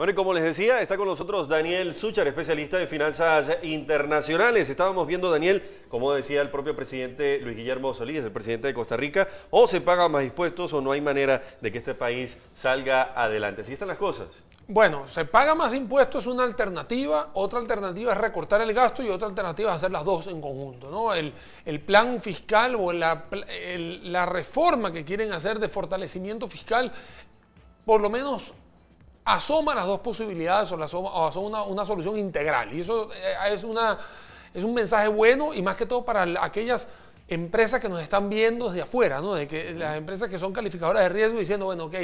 Bueno, y como les decía, está con nosotros Daniel Suchar, especialista en finanzas internacionales. Estábamos viendo, Daniel, como decía el propio presidente Luis Guillermo Solís, el presidente de Costa Rica, o se pagan más impuestos o no hay manera de que este país salga adelante. Así están las cosas. Bueno, se paga más impuestos es una alternativa, otra alternativa es recortar el gasto y otra alternativa es hacer las dos en conjunto. ¿no? El, plan fiscal o la reforma que quieren hacer de fortalecimiento fiscal por lo menos asoma las dos posibilidades o, asoma, una, solución integral. Y eso eh, es, una, es un mensaje bueno y más que todo para aquellas empresas que nos están viendo desde afuera, De que las empresas que son calificadoras de riesgo diciendo, bueno, ok,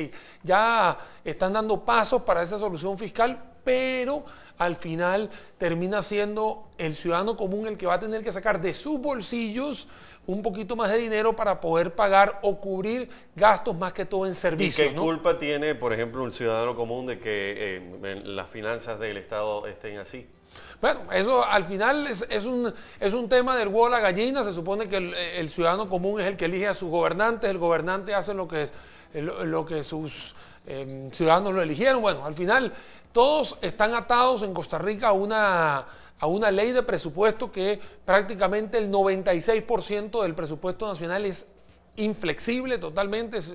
ya están dando pasos para esa solución fiscal, pero al final termina siendo el ciudadano común el que va a tener que sacar de sus bolsillos un poquito más de dinero para poder pagar o cubrir gastos más que todo en servicios. ¿Y qué culpa tiene, por ejemplo, un ciudadano común de que eh, las finanzas del Estado estén así? Bueno, eso al final es, un, es un tema del huevo a la gallina. Se supone que el, ciudadano común es el que elige a sus gobernantes, el gobernante hace lo que, es, que sus em, ciudadanos lo eligieron. Bueno, al final todos están atados en Costa Rica a una, a una ley de presupuesto que prácticamente el 96% del presupuesto nacional es inflexible totalmente, es,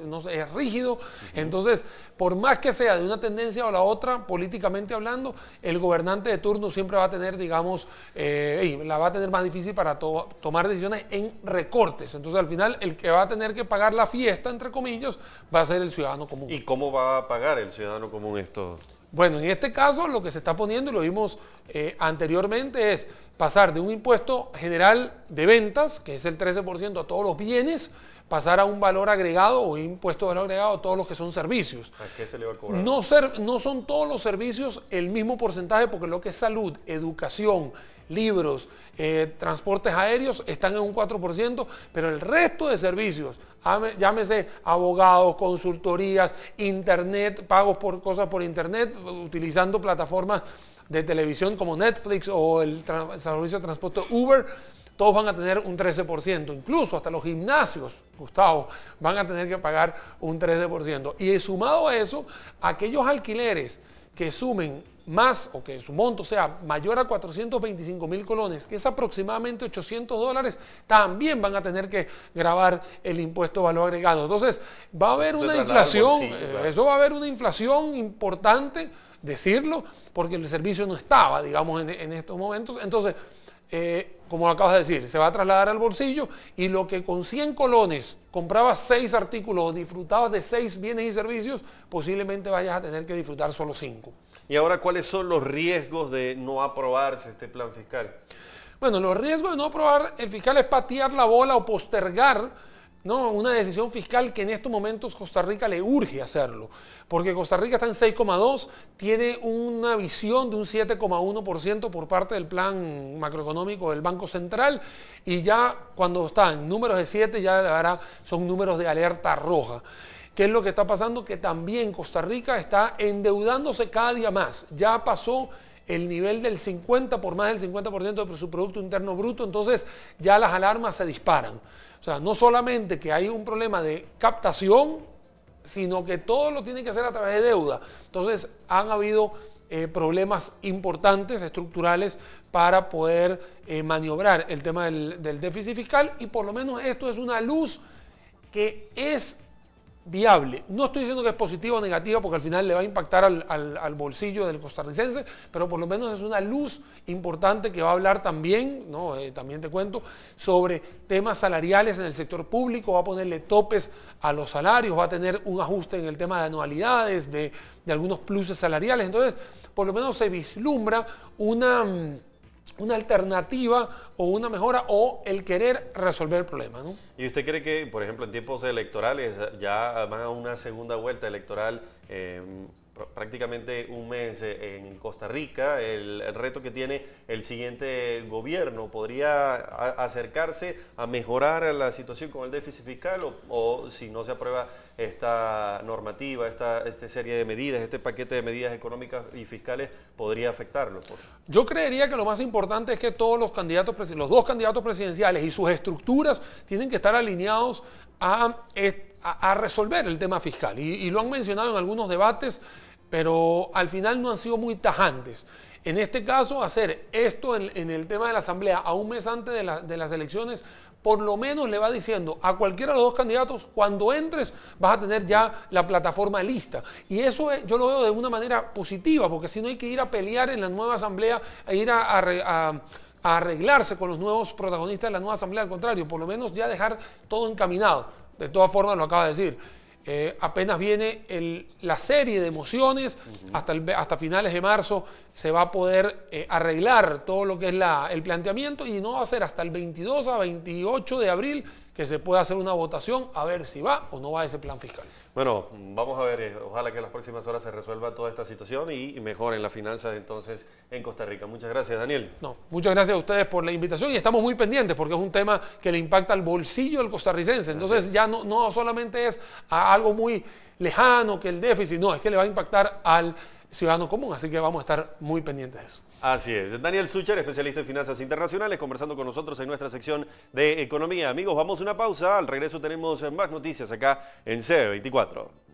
rígido. Entonces, por más que sea de una tendencia o la otra, políticamente hablando, el gobernante de turno siempre va a tener, digamos, eh, la va a tener más difícil para tomar decisiones en recortes. Entonces, al final, el que va a tener que pagar la fiesta, entre comillas, va a ser el ciudadano común. ¿Y cómo va a pagar el ciudadano común esto? Bueno, en este caso lo que se está poniendo, y lo vimos eh, anteriormente, es pasar de un impuesto general de ventas, que es el 13% a todos los bienes, pasar a un valor agregado o impuesto de valor agregado a todos los que son servicios. ¿A qué se le va a cobrar? No, ser, no son todos los servicios el mismo porcentaje porque lo que es salud, educación, libros, eh, transportes aéreos están en un 4%, pero el resto de servicios, llámese abogados, consultorías, internet, pagos por cosas por internet, utilizando plataformas de televisión como Netflix o el servicio de transporte Uber, todos van a tener un 13%, incluso hasta los gimnasios, Gustavo, van a tener que pagar un 13%. Y sumado a eso, aquellos alquileres que sumen más o que su monto sea mayor a 425 mil colones, que es aproximadamente 800 dólares, también van a tener que grabar el impuesto de valor agregado. Entonces, va a haber una inflación, eh, eso va a haber una inflación importante, decirlo, porque el servicio no estaba, digamos, en, estos momentos. Entonces, eh, como acabas de decir, se va a trasladar al bolsillo y lo que con 100 colones comprabas 6 artículos o disfrutabas de 6 bienes y servicios, posiblemente vayas a tener que disfrutar solo 5. ¿Y ahora cuáles son los riesgos de no aprobarse este plan fiscal? Bueno, los riesgos de no aprobar el fiscal es patear la bola o postergar no, una decisión fiscal que en estos momentos Costa Rica le urge hacerlo, porque Costa Rica está en 6,2, tiene una visión de un 7,1% por parte del plan macroeconómico del Banco Central y ya cuando está en números de 7 ya ahora son números de alerta roja. ¿Qué es lo que está pasando? Que también Costa Rica está endeudándose cada día más. Ya pasó el nivel del 50 por más del 50% de su Producto Interno Bruto, entonces ya las alarmas se disparan. O sea, no solamente que hay un problema de captación, sino que todo lo tiene que hacer a través de deuda. Entonces, han habido eh, problemas importantes, estructurales, para poder eh, maniobrar el tema del déficit fiscal y por lo menos esto es una luz que es viable. No estoy diciendo que es positiva o negativa, porque al final le va a impactar al, bolsillo del costarricense, pero por lo menos es una luz importante que va a hablar también, ¿no? Eh, también te cuento, sobre temas salariales en el sector público, va a ponerle topes a los salarios, va a tener un ajuste en el tema de anualidades, de, de algunos pluses salariales. Entonces, por lo menos se vislumbra una mm, una alternativa o una mejora o el querer resolver el problema. ¿Y usted cree que, por ejemplo, en tiempos electorales, ya van a una segunda vuelta electoral, eh, prácticamente un mes eh, en Costa Rica, el, reto que tiene el siguiente gobierno, ¿podría acercarse a mejorar la situación con el déficit fiscal o, si no se aprueba esta normativa, esta, serie de medidas, este paquete de medidas económicas y fiscales podría afectarlo? Yo creería que lo más importante es que todos los candidatos, los dos candidatos presidenciales y sus estructuras tienen que estar alineados a este a, resolver el tema fiscal. Y, lo han mencionado en algunos debates, pero al final no han sido muy tajantes. En este caso, hacer esto en, el tema de la Asamblea a un mes antes de, las elecciones, por lo menos le va diciendo a cualquiera de los dos candidatos, cuando entres vas a tener ya la plataforma lista. Y eso eh, yo lo veo de una manera positiva, porque si no hay que ir a pelear en la nueva Asamblea, e a ir a arreglarse con los nuevos protagonistas de la nueva asamblea, al contrario, por lo menos ya dejar todo encaminado de todas formas lo acaba de decir. Eh, apenas viene la serie de emociones, hasta, hasta, finales de marzo se va a poder eh, arreglar todo lo que es el planteamiento y no va a ser hasta el 22 a 28 de abril que se pueda hacer una votación a ver si va o no va ese plan fiscal. Bueno, vamos a ver, eh, ojalá que en las próximas horas se resuelva toda esta situación y, mejoren las finanzas entonces en Costa Rica. Muchas gracias, Daniel. No, muchas gracias a ustedes por la invitación y estamos muy pendientes porque es un tema que le impacta al bolsillo del costarricense. Entonces ya no, no solamente es algo muy lejano que el déficit, no, es que le va a impactar al ciudadano común, así que vamos a estar muy pendientes de eso. Así es. Daniel Sucher, especialista en finanzas internacionales, conversando con nosotros en nuestra sección de economía. Amigos, vamos a una pausa. Al regreso tenemos más noticias acá en c 24